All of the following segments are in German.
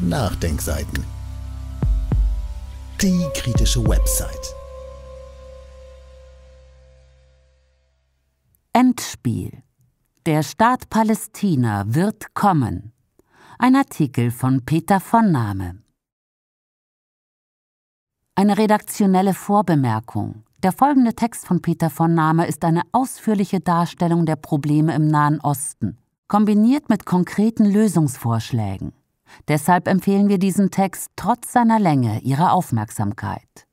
Nachdenkseiten. Die kritische Website. Endspiel. Der Staat Palästina wird kommen. Ein Artikel von Peter von Name. Eine redaktionelle Vorbemerkung. Der folgende Text von Peter von Name ist eine ausführliche Darstellung der Probleme im Nahen Osten, kombiniert mit konkreten Lösungsvorschlägen. Deshalb empfehlen wir diesen Text trotz seiner Länge Ihrer Aufmerksamkeit.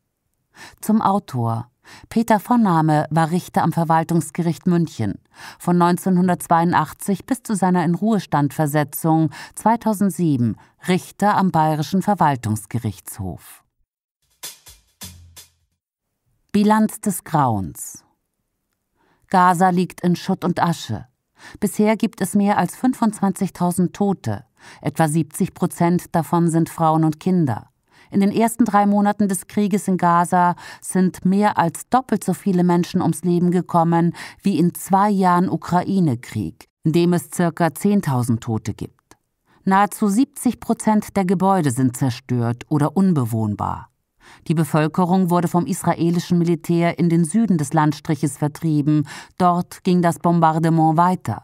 Zum Autor. Peter Vorname war Richter am Verwaltungsgericht München von 1982 bis zu seiner in Ruhestandversetzung 2007 Richter am Bayerischen Verwaltungsgerichtshof. Bilanz des Grauens. Gaza liegt in Schutt und Asche. Bisher gibt es mehr als 25.000 Tote. Etwa 70 Prozent davon sind Frauen und Kinder. In den ersten drei Monaten des Krieges in Gaza sind mehr als doppelt so viele Menschen ums Leben gekommen wie in zwei Jahren Ukraine-Krieg, in dem es ca. 10.000 Tote gibt. Nahezu 70 Prozent der Gebäude sind zerstört oder unbewohnbar. Die Bevölkerung wurde vom israelischen Militär in den Süden des Landstriches vertrieben. Dort ging das Bombardement weiter.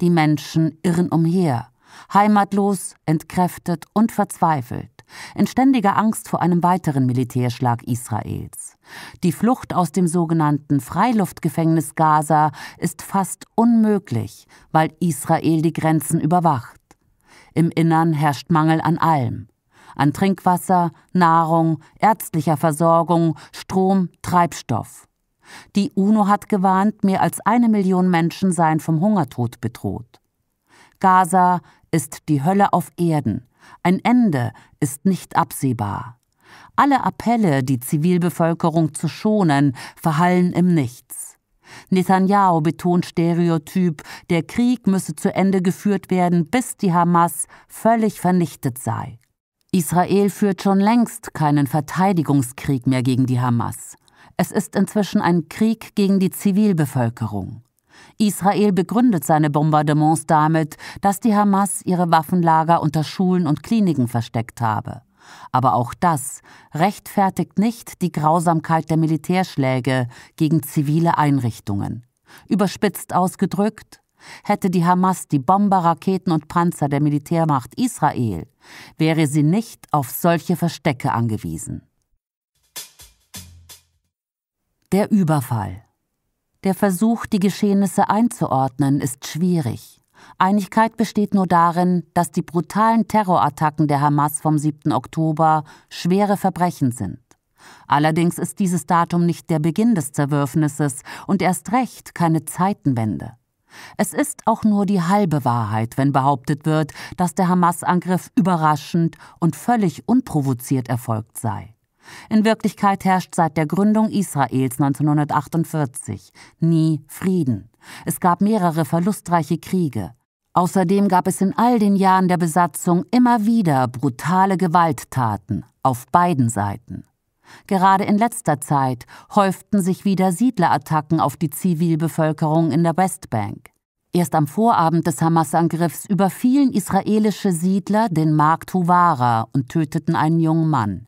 Die Menschen irren umher. Heimatlos, entkräftet und verzweifelt, in ständiger Angst vor einem weiteren Militärschlag Israels. Die Flucht aus dem sogenannten Freiluftgefängnis Gaza ist fast unmöglich, weil Israel die Grenzen überwacht. Im Innern herrscht Mangel an allem an Trinkwasser, Nahrung, ärztlicher Versorgung, Strom, Treibstoff. Die UNO hat gewarnt, mehr als eine Million Menschen seien vom Hungertod bedroht. Gaza ist die Hölle auf Erden. Ein Ende ist nicht absehbar. Alle Appelle, die Zivilbevölkerung zu schonen, verhallen im Nichts. Netanyahu betont stereotyp, der Krieg müsse zu Ende geführt werden, bis die Hamas völlig vernichtet sei. Israel führt schon längst keinen Verteidigungskrieg mehr gegen die Hamas. Es ist inzwischen ein Krieg gegen die Zivilbevölkerung. Israel begründet seine Bombardements damit, dass die Hamas ihre Waffenlager unter Schulen und Kliniken versteckt habe. Aber auch das rechtfertigt nicht die Grausamkeit der Militärschläge gegen zivile Einrichtungen. Überspitzt ausgedrückt, hätte die Hamas die Bomber, Raketen und Panzer der Militärmacht Israel, wäre sie nicht auf solche Verstecke angewiesen. Der Überfall. Der Versuch, die Geschehnisse einzuordnen, ist schwierig. Einigkeit besteht nur darin, dass die brutalen Terrorattacken der Hamas vom 7. Oktober schwere Verbrechen sind. Allerdings ist dieses Datum nicht der Beginn des Zerwürfnisses und erst recht keine Zeitenwende. Es ist auch nur die halbe Wahrheit, wenn behauptet wird, dass der Hamas-Angriff überraschend und völlig unprovoziert erfolgt sei. In Wirklichkeit herrscht seit der Gründung Israels 1948 nie Frieden. Es gab mehrere verlustreiche Kriege. Außerdem gab es in all den Jahren der Besatzung immer wieder brutale Gewalttaten auf beiden Seiten. Gerade in letzter Zeit häuften sich wieder Siedlerattacken auf die Zivilbevölkerung in der Westbank. Erst am Vorabend des Hamas-Angriffs überfielen israelische Siedler den Markt Huwara und töteten einen jungen Mann.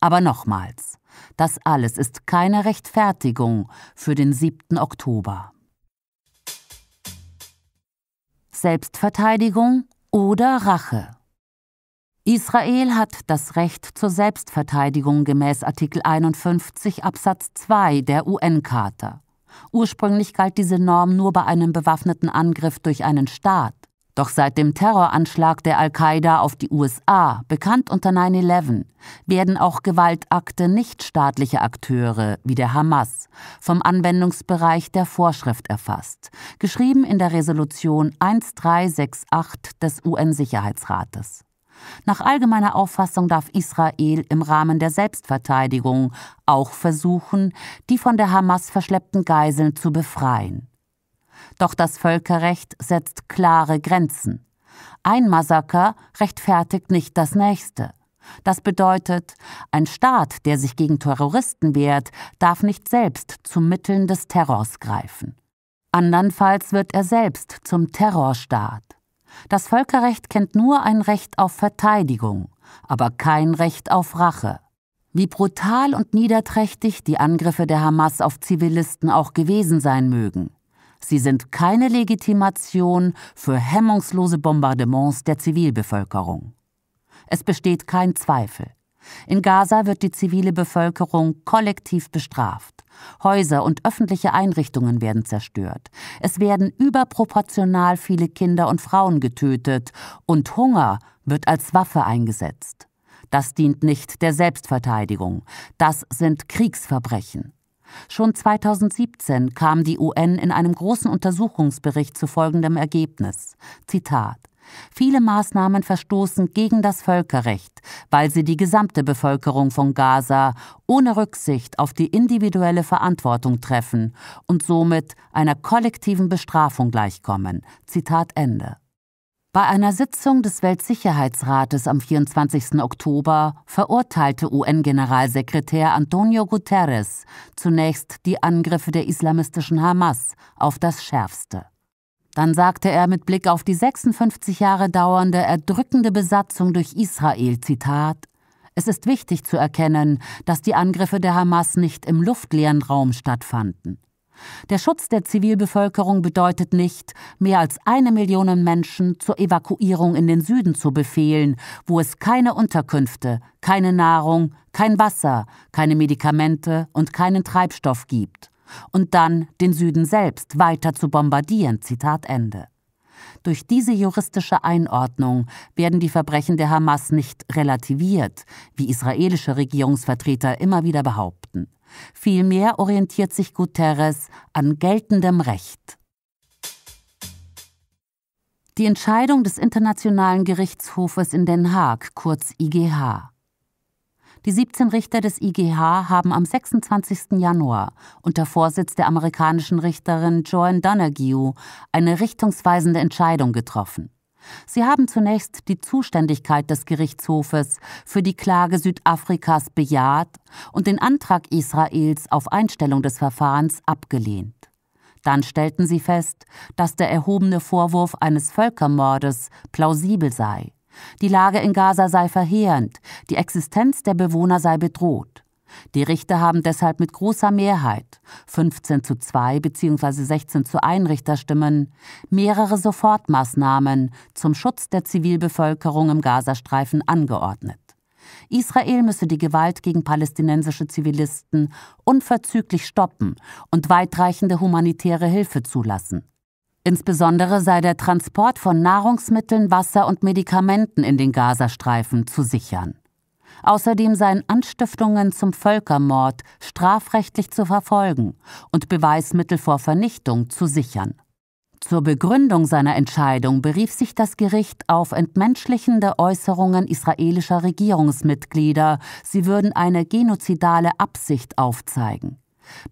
Aber nochmals, das alles ist keine Rechtfertigung für den 7. Oktober. Selbstverteidigung oder Rache. Israel hat das Recht zur Selbstverteidigung gemäß Artikel 51 Absatz 2 der UN-Charta. Ursprünglich galt diese Norm nur bei einem bewaffneten Angriff durch einen Staat. Doch seit dem Terroranschlag der Al-Qaida auf die USA, bekannt unter 9-11, werden auch Gewaltakte nichtstaatlicher Akteure wie der Hamas vom Anwendungsbereich der Vorschrift erfasst, geschrieben in der Resolution 1368 des UN-Sicherheitsrates. Nach allgemeiner Auffassung darf Israel im Rahmen der Selbstverteidigung auch versuchen, die von der Hamas verschleppten Geiseln zu befreien. Doch das Völkerrecht setzt klare Grenzen. Ein Massaker rechtfertigt nicht das nächste. Das bedeutet, ein Staat, der sich gegen Terroristen wehrt, darf nicht selbst zu Mitteln des Terrors greifen. Andernfalls wird er selbst zum Terrorstaat. Das Völkerrecht kennt nur ein Recht auf Verteidigung, aber kein Recht auf Rache. Wie brutal und niederträchtig die Angriffe der Hamas auf Zivilisten auch gewesen sein mögen, Sie sind keine Legitimation für hemmungslose Bombardements der Zivilbevölkerung. Es besteht kein Zweifel. In Gaza wird die zivile Bevölkerung kollektiv bestraft. Häuser und öffentliche Einrichtungen werden zerstört. Es werden überproportional viele Kinder und Frauen getötet und Hunger wird als Waffe eingesetzt. Das dient nicht der Selbstverteidigung. Das sind Kriegsverbrechen. Schon 2017 kam die UN in einem großen Untersuchungsbericht zu folgendem Ergebnis. Zitat Viele Maßnahmen verstoßen gegen das Völkerrecht, weil sie die gesamte Bevölkerung von Gaza ohne Rücksicht auf die individuelle Verantwortung treffen und somit einer kollektiven Bestrafung gleichkommen. Zitat Ende. Bei einer Sitzung des Weltsicherheitsrates am 24. Oktober verurteilte UN-Generalsekretär Antonio Guterres zunächst die Angriffe der islamistischen Hamas auf das Schärfste. Dann sagte er mit Blick auf die 56 Jahre dauernde erdrückende Besatzung durch Israel, Zitat, es ist wichtig zu erkennen, dass die Angriffe der Hamas nicht im luftleeren Raum stattfanden. Der Schutz der Zivilbevölkerung bedeutet nicht, mehr als eine Million Menschen zur Evakuierung in den Süden zu befehlen, wo es keine Unterkünfte, keine Nahrung, kein Wasser, keine Medikamente und keinen Treibstoff gibt. Und dann den Süden selbst weiter zu bombardieren. Zitat Ende. Durch diese juristische Einordnung werden die Verbrechen der Hamas nicht relativiert, wie israelische Regierungsvertreter immer wieder behaupten. Vielmehr orientiert sich Guterres an geltendem Recht. Die Entscheidung des Internationalen Gerichtshofes in Den Haag, kurz IGH. Die 17 Richter des IGH haben am 26. Januar unter Vorsitz der amerikanischen Richterin Joan Donaghue eine richtungsweisende Entscheidung getroffen. Sie haben zunächst die Zuständigkeit des Gerichtshofes für die Klage Südafrikas bejaht und den Antrag Israels auf Einstellung des Verfahrens abgelehnt. Dann stellten sie fest, dass der erhobene Vorwurf eines Völkermordes plausibel sei. Die Lage in Gaza sei verheerend, die Existenz der Bewohner sei bedroht. Die Richter haben deshalb mit großer Mehrheit 15 zu 2 bzw. 16 zu 1 Richterstimmen mehrere Sofortmaßnahmen zum Schutz der Zivilbevölkerung im Gazastreifen angeordnet. Israel müsse die Gewalt gegen palästinensische Zivilisten unverzüglich stoppen und weitreichende humanitäre Hilfe zulassen. Insbesondere sei der Transport von Nahrungsmitteln, Wasser und Medikamenten in den Gazastreifen zu sichern. Außerdem seien Anstiftungen zum Völkermord strafrechtlich zu verfolgen und Beweismittel vor Vernichtung zu sichern. Zur Begründung seiner Entscheidung berief sich das Gericht auf entmenschlichende Äußerungen israelischer Regierungsmitglieder, sie würden eine genozidale Absicht aufzeigen.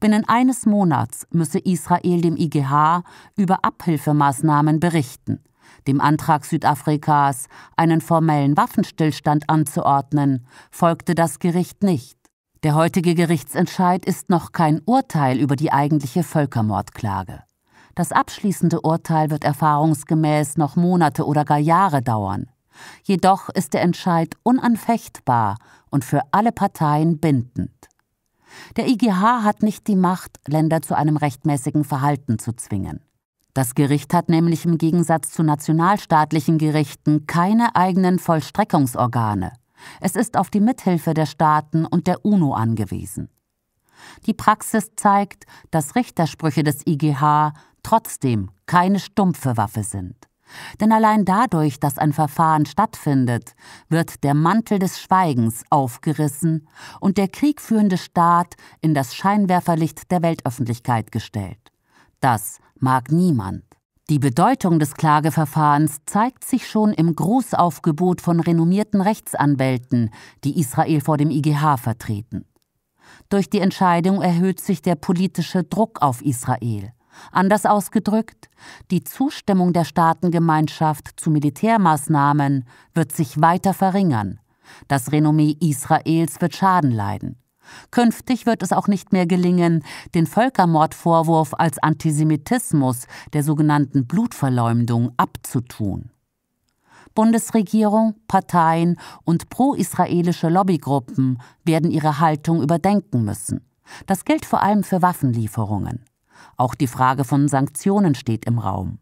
Binnen eines Monats müsse Israel dem IGH über Abhilfemaßnahmen berichten dem Antrag Südafrikas, einen formellen Waffenstillstand anzuordnen, folgte das Gericht nicht. Der heutige Gerichtsentscheid ist noch kein Urteil über die eigentliche Völkermordklage. Das abschließende Urteil wird erfahrungsgemäß noch Monate oder gar Jahre dauern. Jedoch ist der Entscheid unanfechtbar und für alle Parteien bindend. Der IGH hat nicht die Macht, Länder zu einem rechtmäßigen Verhalten zu zwingen. Das Gericht hat nämlich im Gegensatz zu nationalstaatlichen Gerichten keine eigenen Vollstreckungsorgane. Es ist auf die Mithilfe der Staaten und der UNO angewiesen. Die Praxis zeigt, dass Richtersprüche des IGH trotzdem keine stumpfe Waffe sind. Denn allein dadurch, dass ein Verfahren stattfindet, wird der Mantel des Schweigens aufgerissen und der kriegführende Staat in das Scheinwerferlicht der Weltöffentlichkeit gestellt. Das mag niemand. Die Bedeutung des Klageverfahrens zeigt sich schon im Großaufgebot von renommierten Rechtsanwälten, die Israel vor dem IGH vertreten. Durch die Entscheidung erhöht sich der politische Druck auf Israel. Anders ausgedrückt, die Zustimmung der Staatengemeinschaft zu Militärmaßnahmen wird sich weiter verringern. Das Renommee Israels wird Schaden leiden. Künftig wird es auch nicht mehr gelingen, den Völkermordvorwurf als Antisemitismus der sogenannten Blutverleumdung abzutun. Bundesregierung, Parteien und pro-israelische Lobbygruppen werden ihre Haltung überdenken müssen. Das gilt vor allem für Waffenlieferungen. Auch die Frage von Sanktionen steht im Raum.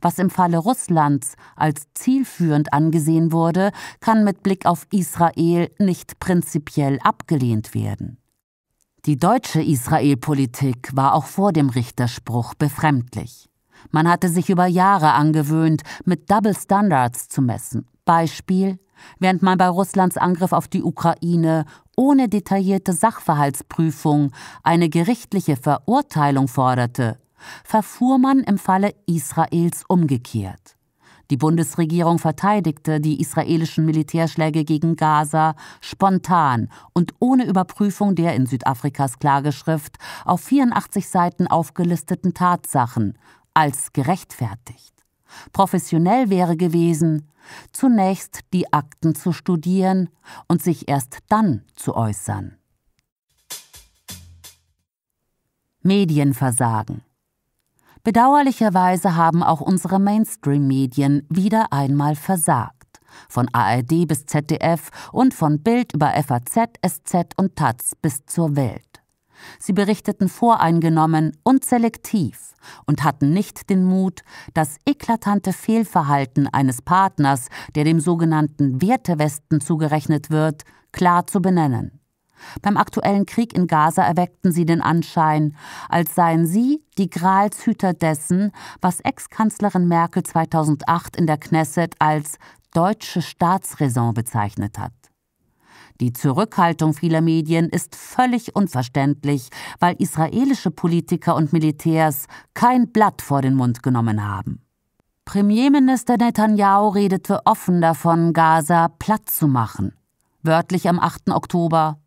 Was im Falle Russlands als zielführend angesehen wurde, kann mit Blick auf Israel nicht prinzipiell abgelehnt werden. Die deutsche Israel-Politik war auch vor dem Richterspruch befremdlich. Man hatte sich über Jahre angewöhnt, mit Double Standards zu messen. Beispiel, während man bei Russlands Angriff auf die Ukraine ohne detaillierte Sachverhaltsprüfung eine gerichtliche Verurteilung forderte, verfuhr man im Falle Israels umgekehrt. Die Bundesregierung verteidigte die israelischen Militärschläge gegen Gaza spontan und ohne Überprüfung der in Südafrikas Klageschrift auf 84 Seiten aufgelisteten Tatsachen als gerechtfertigt. Professionell wäre gewesen, zunächst die Akten zu studieren und sich erst dann zu äußern. Medienversagen. Bedauerlicherweise haben auch unsere Mainstream-Medien wieder einmal versagt. Von ARD bis ZDF und von Bild über FAZ, SZ und Taz bis zur Welt. Sie berichteten voreingenommen und selektiv und hatten nicht den Mut, das eklatante Fehlverhalten eines Partners, der dem sogenannten Wertewesten zugerechnet wird, klar zu benennen. Beim aktuellen Krieg in Gaza erweckten sie den Anschein, als seien sie die Gralshüter dessen, was Ex-Kanzlerin Merkel 2008 in der Knesset als deutsche Staatsräson bezeichnet hat. Die Zurückhaltung vieler Medien ist völlig unverständlich, weil israelische Politiker und Militärs kein Blatt vor den Mund genommen haben. Premierminister Netanyahu redete offen davon, Gaza platt zu machen. Wörtlich am 8. Oktober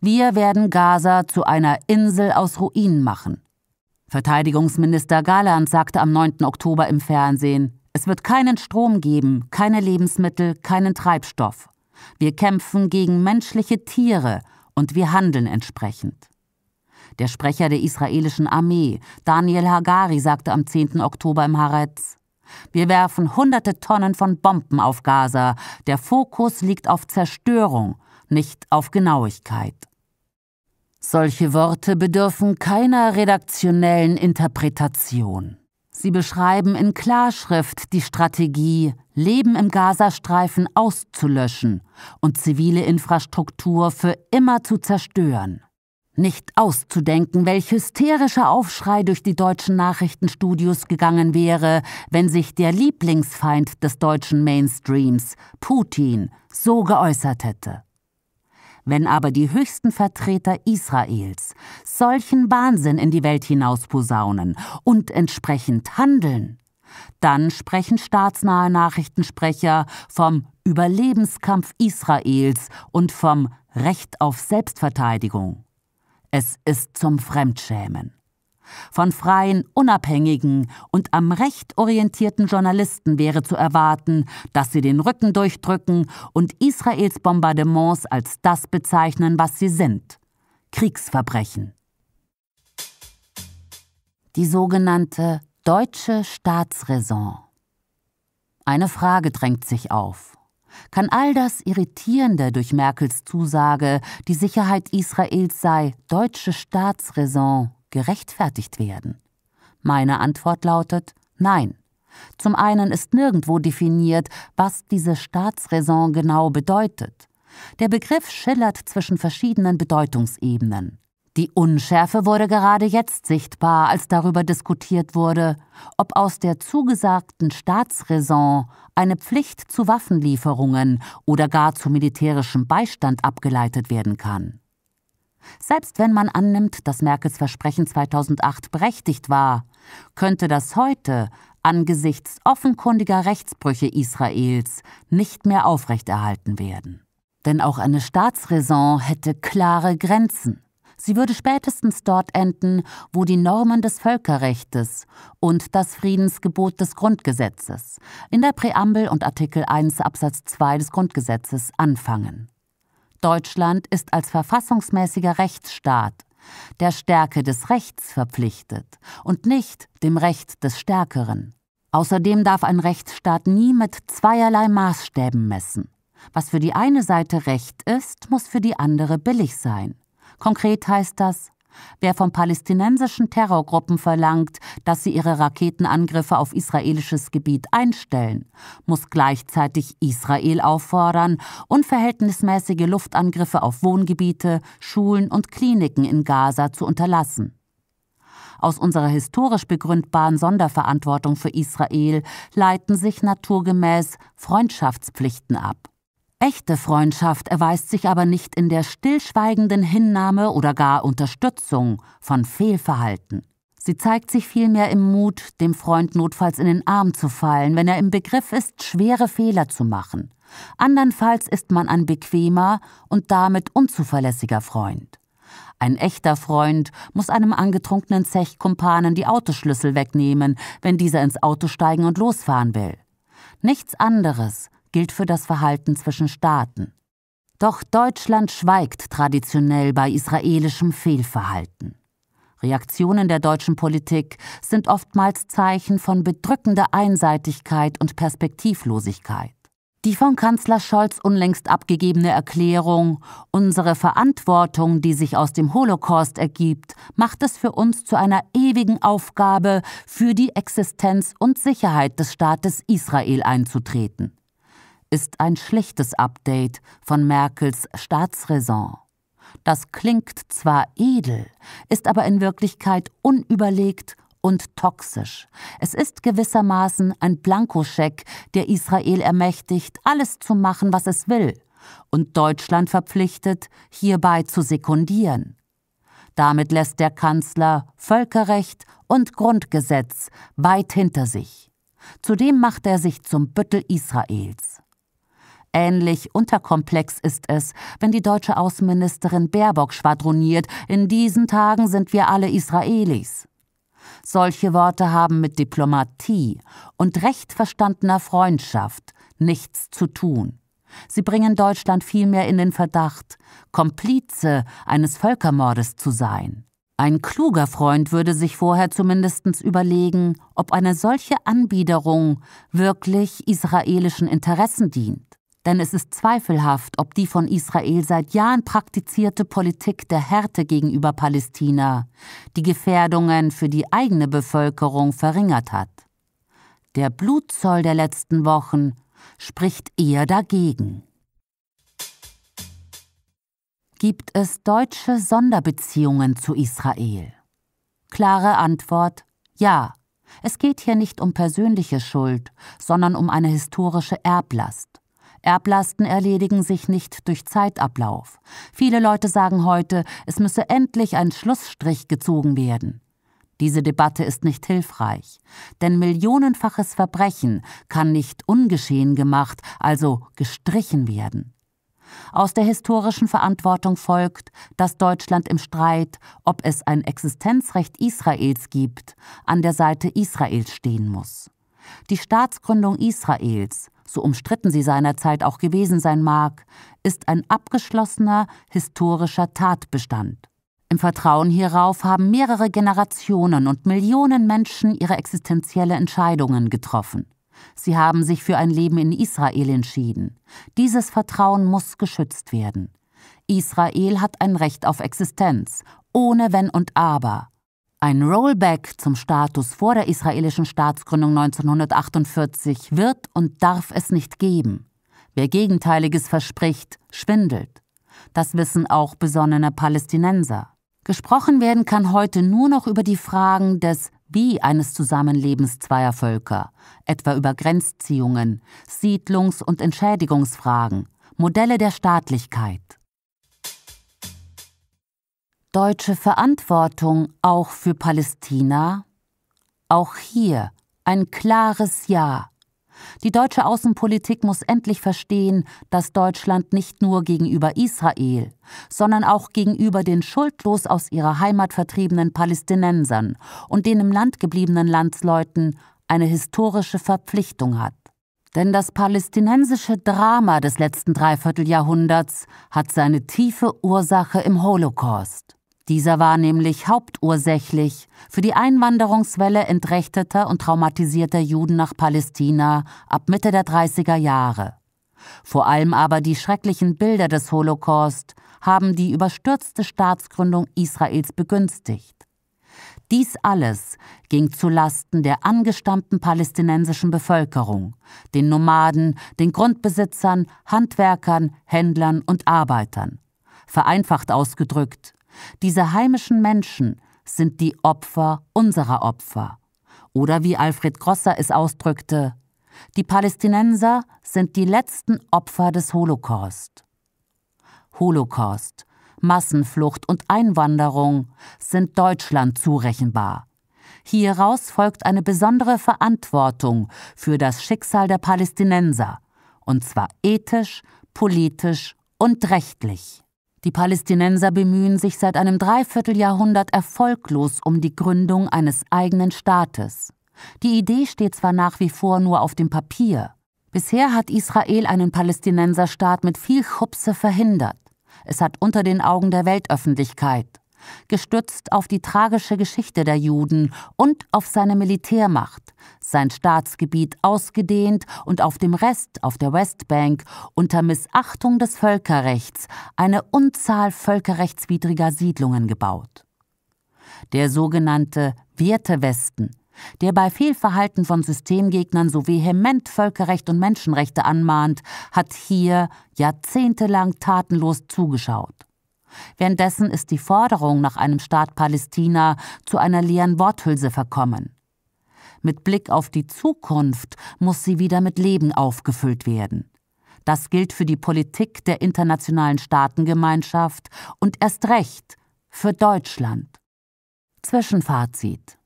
wir werden Gaza zu einer Insel aus Ruinen machen. Verteidigungsminister Galand sagte am 9. Oktober im Fernsehen, es wird keinen Strom geben, keine Lebensmittel, keinen Treibstoff. Wir kämpfen gegen menschliche Tiere und wir handeln entsprechend. Der Sprecher der israelischen Armee, Daniel Hagari, sagte am 10. Oktober im Haaretz, wir werfen hunderte Tonnen von Bomben auf Gaza. Der Fokus liegt auf Zerstörung nicht auf Genauigkeit. Solche Worte bedürfen keiner redaktionellen Interpretation. Sie beschreiben in Klarschrift die Strategie, Leben im Gazastreifen auszulöschen und zivile Infrastruktur für immer zu zerstören. Nicht auszudenken, welch hysterischer Aufschrei durch die deutschen Nachrichtenstudios gegangen wäre, wenn sich der Lieblingsfeind des deutschen Mainstreams, Putin, so geäußert hätte. Wenn aber die höchsten Vertreter Israels solchen Wahnsinn in die Welt hinaus posaunen und entsprechend handeln, dann sprechen staatsnahe Nachrichtensprecher vom Überlebenskampf Israels und vom Recht auf Selbstverteidigung. Es ist zum Fremdschämen. Von freien, unabhängigen und am Recht orientierten Journalisten wäre zu erwarten, dass sie den Rücken durchdrücken und Israels Bombardements als das bezeichnen, was sie sind Kriegsverbrechen. Die sogenannte deutsche Staatsräson. Eine Frage drängt sich auf. Kann all das Irritierende durch Merkels Zusage, die Sicherheit Israels sei deutsche Staatsräson, gerechtfertigt werden? Meine Antwort lautet Nein. Zum einen ist nirgendwo definiert, was diese Staatsräson genau bedeutet. Der Begriff schillert zwischen verschiedenen Bedeutungsebenen. Die Unschärfe wurde gerade jetzt sichtbar, als darüber diskutiert wurde, ob aus der zugesagten Staatsräson eine Pflicht zu Waffenlieferungen oder gar zu militärischem Beistand abgeleitet werden kann. Selbst wenn man annimmt, dass Merkels Versprechen 2008 berechtigt war, könnte das heute angesichts offenkundiger Rechtsbrüche Israels nicht mehr aufrechterhalten werden. Denn auch eine Staatsräson hätte klare Grenzen. Sie würde spätestens dort enden, wo die Normen des Völkerrechts und das Friedensgebot des Grundgesetzes in der Präambel und Artikel 1 Absatz 2 des Grundgesetzes anfangen. Deutschland ist als verfassungsmäßiger Rechtsstaat der Stärke des Rechts verpflichtet und nicht dem Recht des Stärkeren. Außerdem darf ein Rechtsstaat nie mit zweierlei Maßstäben messen. Was für die eine Seite recht ist, muss für die andere billig sein. Konkret heißt das, Wer von palästinensischen Terrorgruppen verlangt, dass sie ihre Raketenangriffe auf israelisches Gebiet einstellen, muss gleichzeitig Israel auffordern, unverhältnismäßige Luftangriffe auf Wohngebiete, Schulen und Kliniken in Gaza zu unterlassen. Aus unserer historisch begründbaren Sonderverantwortung für Israel leiten sich naturgemäß Freundschaftspflichten ab. Echte Freundschaft erweist sich aber nicht in der stillschweigenden Hinnahme oder gar Unterstützung von Fehlverhalten. Sie zeigt sich vielmehr im Mut, dem Freund notfalls in den Arm zu fallen, wenn er im Begriff ist, schwere Fehler zu machen. Andernfalls ist man ein bequemer und damit unzuverlässiger Freund. Ein echter Freund muss einem angetrunkenen Zechkumpanen die Autoschlüssel wegnehmen, wenn dieser ins Auto steigen und losfahren will. Nichts anderes gilt für das Verhalten zwischen Staaten. Doch Deutschland schweigt traditionell bei israelischem Fehlverhalten. Reaktionen der deutschen Politik sind oftmals Zeichen von bedrückender Einseitigkeit und Perspektivlosigkeit. Die von Kanzler Scholz unlängst abgegebene Erklärung Unsere Verantwortung, die sich aus dem Holocaust ergibt, macht es für uns zu einer ewigen Aufgabe, für die Existenz und Sicherheit des Staates Israel einzutreten ist ein schlechtes Update von Merkels Staatsräson. Das klingt zwar edel, ist aber in Wirklichkeit unüberlegt und toxisch. Es ist gewissermaßen ein Blankoscheck, der Israel ermächtigt, alles zu machen, was es will, und Deutschland verpflichtet, hierbei zu sekundieren. Damit lässt der Kanzler Völkerrecht und Grundgesetz weit hinter sich. Zudem macht er sich zum Büttel Israels. Ähnlich unterkomplex ist es, wenn die deutsche Außenministerin Baerbock schwadroniert, in diesen Tagen sind wir alle Israelis. Solche Worte haben mit Diplomatie und recht verstandener Freundschaft nichts zu tun. Sie bringen Deutschland vielmehr in den Verdacht, Komplize eines Völkermordes zu sein. Ein kluger Freund würde sich vorher zumindest überlegen, ob eine solche Anbiederung wirklich israelischen Interessen dient denn es ist zweifelhaft, ob die von Israel seit Jahren praktizierte Politik der Härte gegenüber Palästina die Gefährdungen für die eigene Bevölkerung verringert hat. Der Blutzoll der letzten Wochen spricht eher dagegen. Gibt es deutsche Sonderbeziehungen zu Israel? Klare Antwort Ja. Es geht hier nicht um persönliche Schuld, sondern um eine historische Erblast. Erblasten erledigen sich nicht durch Zeitablauf. Viele Leute sagen heute, es müsse endlich ein Schlussstrich gezogen werden. Diese Debatte ist nicht hilfreich, denn millionenfaches Verbrechen kann nicht ungeschehen gemacht, also gestrichen werden. Aus der historischen Verantwortung folgt, dass Deutschland im Streit, ob es ein Existenzrecht Israels gibt, an der Seite Israels stehen muss. Die Staatsgründung Israels so umstritten sie seinerzeit auch gewesen sein mag, ist ein abgeschlossener historischer Tatbestand. Im Vertrauen hierauf haben mehrere Generationen und Millionen Menschen ihre existenzielle Entscheidungen getroffen. Sie haben sich für ein Leben in Israel entschieden. Dieses Vertrauen muss geschützt werden. Israel hat ein Recht auf Existenz, ohne Wenn und Aber. Ein Rollback zum Status vor der israelischen Staatsgründung 1948 wird und darf es nicht geben. Wer Gegenteiliges verspricht, schwindelt. Das wissen auch besonnene Palästinenser. Gesprochen werden kann heute nur noch über die Fragen des Wie eines Zusammenlebens zweier Völker, etwa über Grenzziehungen, Siedlungs- und Entschädigungsfragen, Modelle der Staatlichkeit deutsche Verantwortung auch für Palästina? Auch hier ein klares Ja. Die deutsche Außenpolitik muss endlich verstehen, dass Deutschland nicht nur gegenüber Israel, sondern auch gegenüber den schuldlos aus ihrer Heimat vertriebenen Palästinensern und den im Land gebliebenen Landsleuten eine historische Verpflichtung hat. Denn das palästinensische Drama des letzten Dreivierteljahrhunderts hat seine tiefe Ursache im Holocaust. Dieser war nämlich hauptursächlich für die Einwanderungswelle entrechteter und traumatisierter Juden nach Palästina ab Mitte der 30er Jahre. Vor allem aber die schrecklichen Bilder des Holocaust haben die überstürzte Staatsgründung Israels begünstigt. Dies alles ging zu Lasten der angestammten palästinensischen Bevölkerung, den Nomaden, den Grundbesitzern, Handwerkern, Händlern und Arbeitern. Vereinfacht ausgedrückt, diese heimischen Menschen sind die Opfer unserer Opfer. Oder wie Alfred Grosser es ausdrückte, die Palästinenser sind die letzten Opfer des Holocaust. Holocaust, Massenflucht und Einwanderung sind Deutschland zurechenbar. Hieraus folgt eine besondere Verantwortung für das Schicksal der Palästinenser, und zwar ethisch, politisch und rechtlich. Die Palästinenser bemühen sich seit einem Dreivierteljahrhundert erfolglos um die Gründung eines eigenen Staates. Die Idee steht zwar nach wie vor nur auf dem Papier. Bisher hat Israel einen Palästinenserstaat mit viel Chupse verhindert. Es hat unter den Augen der Weltöffentlichkeit gestützt auf die tragische Geschichte der Juden und auf seine Militärmacht, sein Staatsgebiet ausgedehnt und auf dem Rest, auf der Westbank, unter Missachtung des Völkerrechts eine Unzahl völkerrechtswidriger Siedlungen gebaut. Der sogenannte Wertewesten, der bei Fehlverhalten von Systemgegnern so vehement Völkerrecht und Menschenrechte anmahnt, hat hier jahrzehntelang tatenlos zugeschaut. Währenddessen ist die Forderung nach einem Staat Palästina zu einer leeren Worthülse verkommen. Mit Blick auf die Zukunft muss sie wieder mit Leben aufgefüllt werden. Das gilt für die Politik der internationalen Staatengemeinschaft und erst recht für Deutschland. Zwischenfazit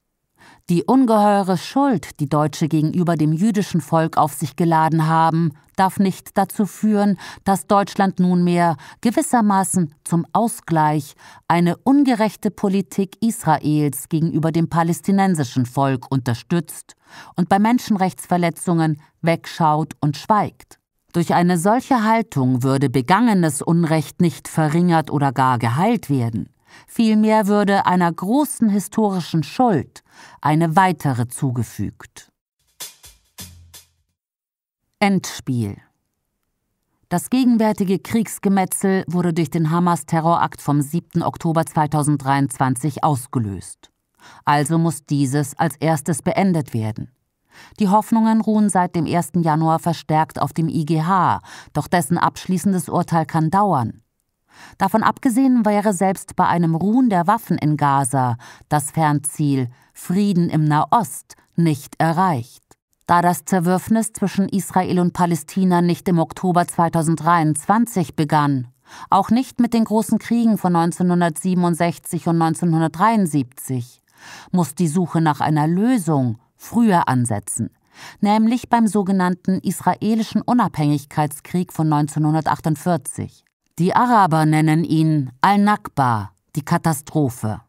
die ungeheure Schuld, die Deutsche gegenüber dem jüdischen Volk auf sich geladen haben, darf nicht dazu führen, dass Deutschland nunmehr gewissermaßen zum Ausgleich eine ungerechte Politik Israels gegenüber dem palästinensischen Volk unterstützt und bei Menschenrechtsverletzungen wegschaut und schweigt. Durch eine solche Haltung würde begangenes Unrecht nicht verringert oder gar geheilt werden vielmehr würde einer großen historischen Schuld eine weitere zugefügt. Endspiel das gegenwärtige Kriegsgemetzel wurde durch den Hamas-Terrorakt vom 7. Oktober 2023 ausgelöst. Also muss dieses als erstes beendet werden. Die Hoffnungen ruhen seit dem 1. Januar verstärkt auf dem IGH, doch dessen abschließendes Urteil kann dauern. Davon abgesehen wäre selbst bei einem Ruhen der Waffen in Gaza das Fernziel Frieden im Nahost nicht erreicht. Da das Zerwürfnis zwischen Israel und Palästina nicht im Oktober 2023 begann, auch nicht mit den großen Kriegen von 1967 und 1973, muss die Suche nach einer Lösung früher ansetzen, nämlich beim sogenannten israelischen Unabhängigkeitskrieg von 1948. Die Araber nennen ihn Al-Nakba, die Katastrophe.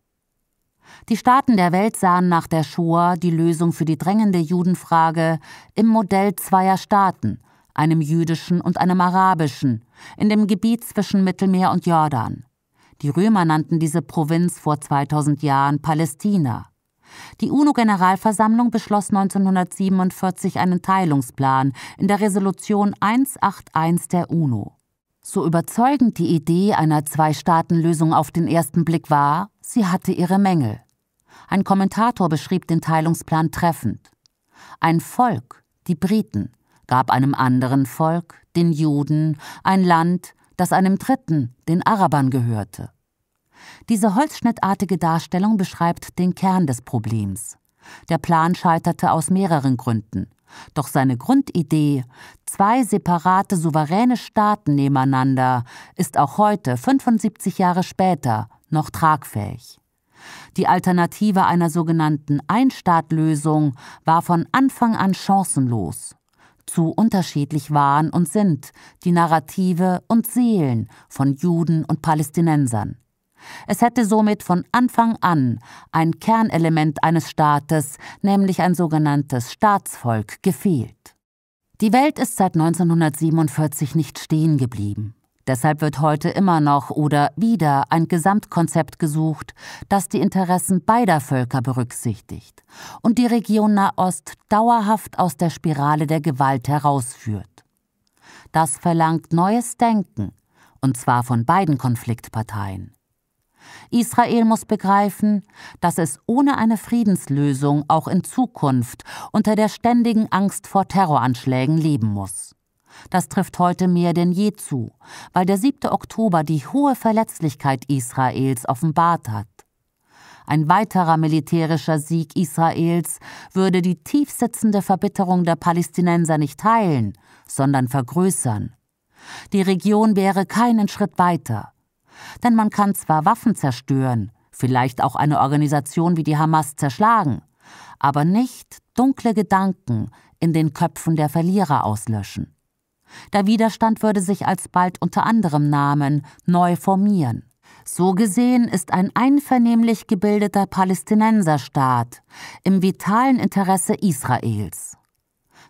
Die Staaten der Welt sahen nach der Shoah die Lösung für die drängende Judenfrage im Modell zweier Staaten, einem jüdischen und einem arabischen, in dem Gebiet zwischen Mittelmeer und Jordan. Die Römer nannten diese Provinz vor 2000 Jahren Palästina. Die UNO-Generalversammlung beschloss 1947 einen Teilungsplan in der Resolution 181 der UNO. So überzeugend die Idee einer Zwei-Staaten-Lösung auf den ersten Blick war, sie hatte ihre Mängel. Ein Kommentator beschrieb den Teilungsplan treffend. Ein Volk, die Briten, gab einem anderen Volk, den Juden, ein Land, das einem dritten, den Arabern gehörte. Diese holzschnittartige Darstellung beschreibt den Kern des Problems. Der Plan scheiterte aus mehreren Gründen. Doch seine Grundidee, zwei separate souveräne Staaten nebeneinander, ist auch heute, 75 Jahre später, noch tragfähig. Die Alternative einer sogenannten Einstaatlösung war von Anfang an chancenlos. Zu unterschiedlich waren und sind die Narrative und Seelen von Juden und Palästinensern. Es hätte somit von Anfang an ein Kernelement eines Staates, nämlich ein sogenanntes Staatsvolk, gefehlt. Die Welt ist seit 1947 nicht stehen geblieben. Deshalb wird heute immer noch oder wieder ein Gesamtkonzept gesucht, das die Interessen beider Völker berücksichtigt und die Region Nahost dauerhaft aus der Spirale der Gewalt herausführt. Das verlangt neues Denken, und zwar von beiden Konfliktparteien. Israel muss begreifen, dass es ohne eine Friedenslösung auch in Zukunft unter der ständigen Angst vor Terroranschlägen leben muss. Das trifft heute mehr denn je zu, weil der 7. Oktober die hohe Verletzlichkeit Israels offenbart hat. Ein weiterer militärischer Sieg Israels würde die tiefsitzende Verbitterung der Palästinenser nicht heilen, sondern vergrößern. Die Region wäre keinen Schritt weiter. Denn man kann zwar Waffen zerstören, vielleicht auch eine Organisation wie die Hamas zerschlagen, aber nicht dunkle Gedanken in den Köpfen der Verlierer auslöschen. Der Widerstand würde sich alsbald unter anderem Namen neu formieren. So gesehen ist ein einvernehmlich gebildeter Palästinenserstaat im vitalen Interesse Israels.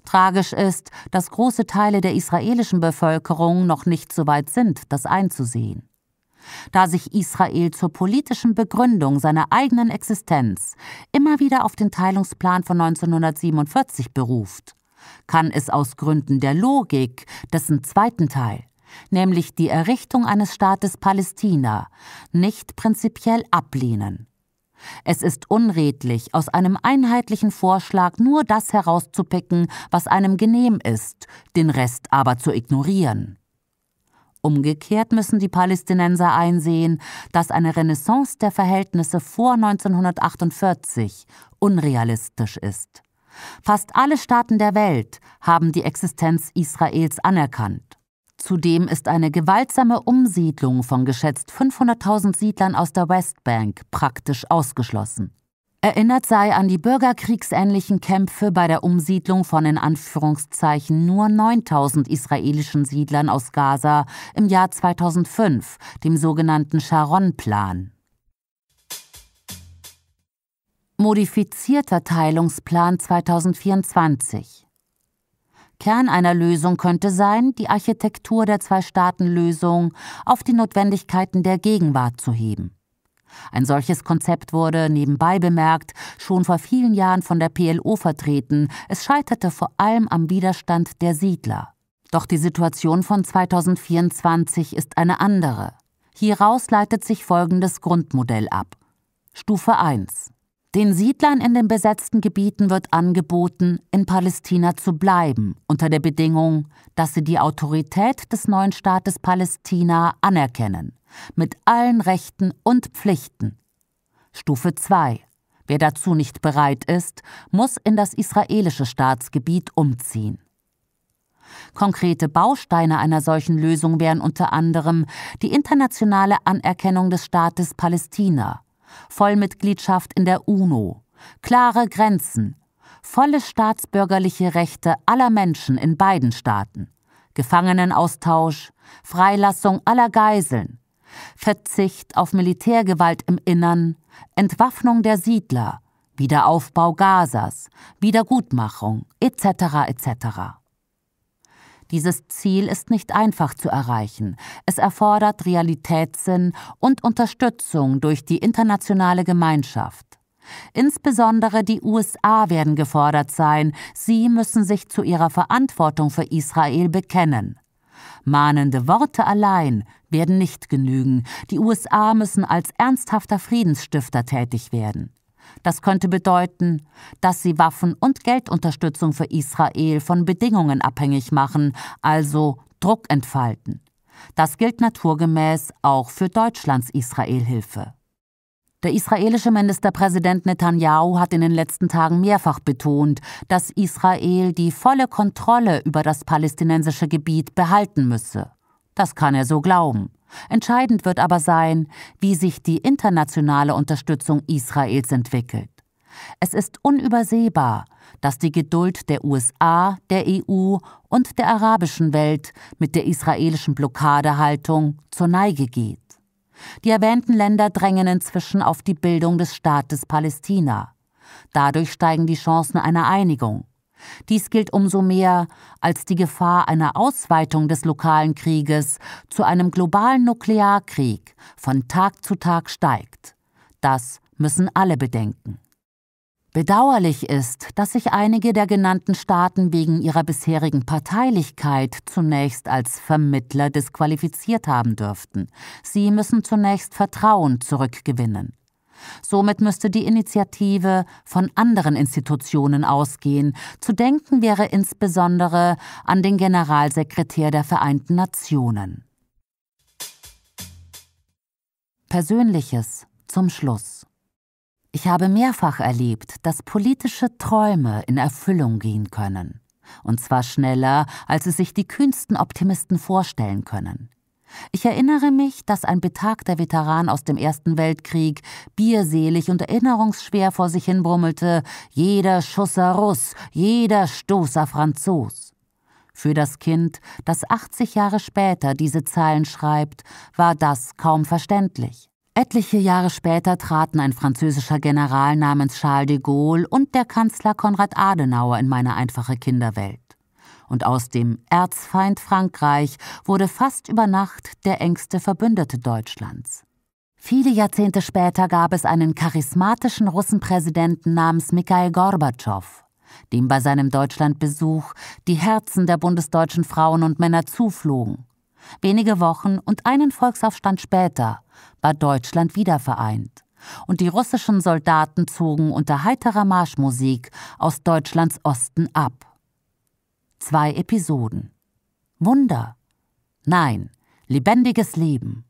Tragisch ist, dass große Teile der israelischen Bevölkerung noch nicht so weit sind, das einzusehen da sich Israel zur politischen Begründung seiner eigenen Existenz immer wieder auf den Teilungsplan von 1947 beruft, kann es aus Gründen der Logik dessen zweiten Teil, nämlich die Errichtung eines Staates Palästina, nicht prinzipiell ablehnen. Es ist unredlich, aus einem einheitlichen Vorschlag nur das herauszupicken, was einem genehm ist, den Rest aber zu ignorieren. Umgekehrt müssen die Palästinenser einsehen, dass eine Renaissance der Verhältnisse vor 1948 unrealistisch ist. Fast alle Staaten der Welt haben die Existenz Israels anerkannt. Zudem ist eine gewaltsame Umsiedlung von geschätzt 500.000 Siedlern aus der Westbank praktisch ausgeschlossen erinnert sei an die bürgerkriegsähnlichen Kämpfe bei der Umsiedlung von in Anführungszeichen nur 9000 israelischen Siedlern aus Gaza im Jahr 2005, dem sogenannten Sharon-Plan. Modifizierter Teilungsplan 2024 Kern einer Lösung könnte sein, die Architektur der Zwei-Staaten-Lösung auf die Notwendigkeiten der Gegenwart zu heben. Ein solches Konzept wurde, nebenbei bemerkt, schon vor vielen Jahren von der PLO vertreten. Es scheiterte vor allem am Widerstand der Siedler. Doch die Situation von 2024 ist eine andere. Hieraus leitet sich folgendes Grundmodell ab. Stufe 1. Den Siedlern in den besetzten Gebieten wird angeboten, in Palästina zu bleiben, unter der Bedingung, dass sie die Autorität des neuen Staates Palästina anerkennen mit allen Rechten und Pflichten. Stufe 2. Wer dazu nicht bereit ist, muss in das israelische Staatsgebiet umziehen. Konkrete Bausteine einer solchen Lösung wären unter anderem die internationale Anerkennung des Staates Palästina, Vollmitgliedschaft in der UNO, klare Grenzen, volle staatsbürgerliche Rechte aller Menschen in beiden Staaten, Gefangenenaustausch, Freilassung aller Geiseln, Verzicht auf Militärgewalt im Innern, Entwaffnung der Siedler, Wiederaufbau Gazas, Wiedergutmachung etc. etc. Dieses Ziel ist nicht einfach zu erreichen. Es erfordert Realitätssinn und Unterstützung durch die internationale Gemeinschaft. Insbesondere die USA werden gefordert sein, sie müssen sich zu ihrer Verantwortung für Israel bekennen. Mahnende Worte allein werden nicht genügen. Die USA müssen als ernsthafter Friedensstifter tätig werden. Das könnte bedeuten, dass sie Waffen und Geldunterstützung für Israel von Bedingungen abhängig machen, also Druck entfalten. Das gilt naturgemäß auch für Deutschlands Israelhilfe. Der israelische Ministerpräsident Netanyahu hat in den letzten Tagen mehrfach betont, dass Israel die volle Kontrolle über das palästinensische Gebiet behalten müsse. Das kann er so glauben. Entscheidend wird aber sein, wie sich die internationale Unterstützung Israels entwickelt. Es ist unübersehbar, dass die Geduld der USA, der EU und der arabischen Welt mit der israelischen Blockadehaltung zur Neige geht. Die erwähnten Länder drängen inzwischen auf die Bildung des Staates Palästina. Dadurch steigen die Chancen einer Einigung. Dies gilt umso mehr, als die Gefahr einer Ausweitung des lokalen Krieges zu einem globalen Nuklearkrieg von Tag zu Tag steigt. Das müssen alle bedenken. Bedauerlich ist, dass sich einige der genannten Staaten wegen ihrer bisherigen Parteilichkeit zunächst als Vermittler disqualifiziert haben dürften. Sie müssen zunächst Vertrauen zurückgewinnen. Somit müsste die Initiative von anderen Institutionen ausgehen. Zu denken wäre insbesondere an den Generalsekretär der Vereinten Nationen. Persönliches zum Schluss. Ich habe mehrfach erlebt, dass politische Träume in Erfüllung gehen können. Und zwar schneller, als es sich die kühnsten Optimisten vorstellen können. Ich erinnere mich, dass ein betagter Veteran aus dem Ersten Weltkrieg bierselig und erinnerungsschwer vor sich hin brummelte: jeder Schusser Russ, jeder Stoßer Franzos. Für das Kind, das 80 Jahre später diese Zeilen schreibt, war das kaum verständlich. Etliche Jahre später traten ein französischer General namens Charles de Gaulle und der Kanzler Konrad Adenauer in meine einfache Kinderwelt. Und aus dem Erzfeind Frankreich wurde fast über Nacht der engste Verbündete Deutschlands. Viele Jahrzehnte später gab es einen charismatischen Russenpräsidenten namens Mikhail Gorbatschow, dem bei seinem Deutschlandbesuch die Herzen der bundesdeutschen Frauen und Männer zuflogen. Wenige Wochen und einen Volksaufstand später war Deutschland wieder vereint. Und die russischen Soldaten zogen unter heiterer Marschmusik aus Deutschlands Osten ab. Zwei Episoden. Wunder. Nein, lebendiges Leben.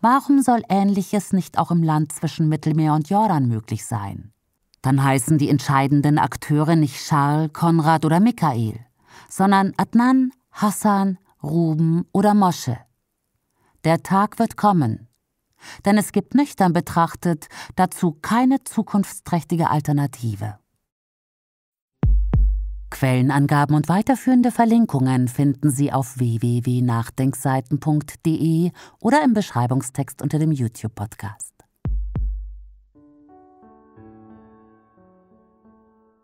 Warum soll Ähnliches nicht auch im Land zwischen Mittelmeer und Jordan möglich sein? Dann heißen die entscheidenden Akteure nicht Charles, Konrad oder Michael, sondern Adnan, Hassan, Ruben oder Mosche. Der Tag wird kommen. Denn es gibt nüchtern betrachtet dazu keine zukunftsträchtige Alternative. Quellenangaben und weiterführende Verlinkungen finden Sie auf www.nachdenkseiten.de oder im Beschreibungstext unter dem YouTube-Podcast.